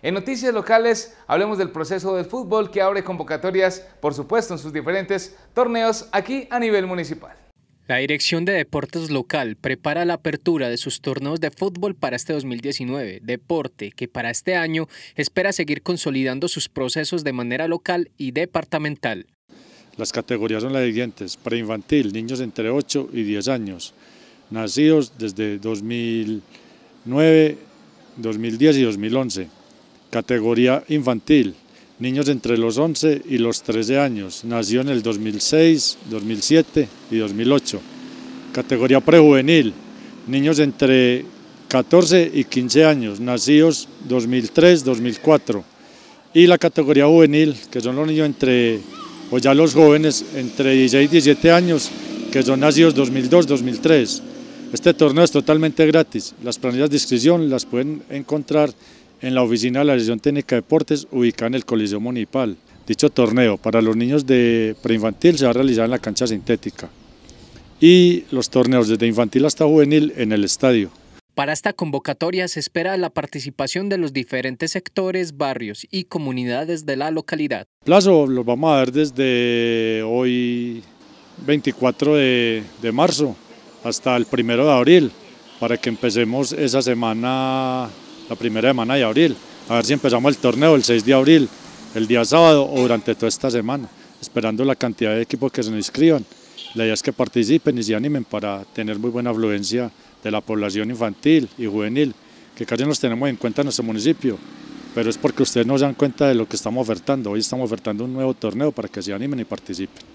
En noticias locales, hablemos del proceso del fútbol que abre convocatorias, por supuesto, en sus diferentes torneos aquí a nivel municipal. La Dirección de Deportes Local prepara la apertura de sus torneos de fútbol para este 2019, deporte que para este año espera seguir consolidando sus procesos de manera local y departamental. Las categorías son las siguientes, preinfantil, niños entre 8 y 10 años, nacidos desde 2009, 2010 y 2011 categoría infantil, niños entre los 11 y los 13 años, nació en el 2006, 2007 y 2008. Categoría prejuvenil, niños entre 14 y 15 años, nacidos 2003, 2004. Y la categoría juvenil, que son los niños entre, o ya los jóvenes, entre 16 y 17 años, que son nacidos 2002, 2003. Este torneo es totalmente gratis. Las planillas de inscripción las pueden encontrar en la oficina de la Asociación Técnica de Deportes ubicada en el Coliseo Municipal. Dicho torneo para los niños de preinfantil se va a realizar en la cancha sintética y los torneos desde infantil hasta juvenil en el estadio. Para esta convocatoria se espera la participación de los diferentes sectores, barrios y comunidades de la localidad. Plazo lo vamos a ver desde hoy 24 de, de marzo hasta el 1 de abril para que empecemos esa semana la primera semana de abril, a ver si empezamos el torneo el 6 de abril, el día sábado o durante toda esta semana, esperando la cantidad de equipos que se nos inscriban. La idea es que participen y se animen para tener muy buena afluencia de la población infantil y juvenil, que casi nos tenemos en cuenta en nuestro municipio, pero es porque ustedes no se dan cuenta de lo que estamos ofertando. Hoy estamos ofertando un nuevo torneo para que se animen y participen.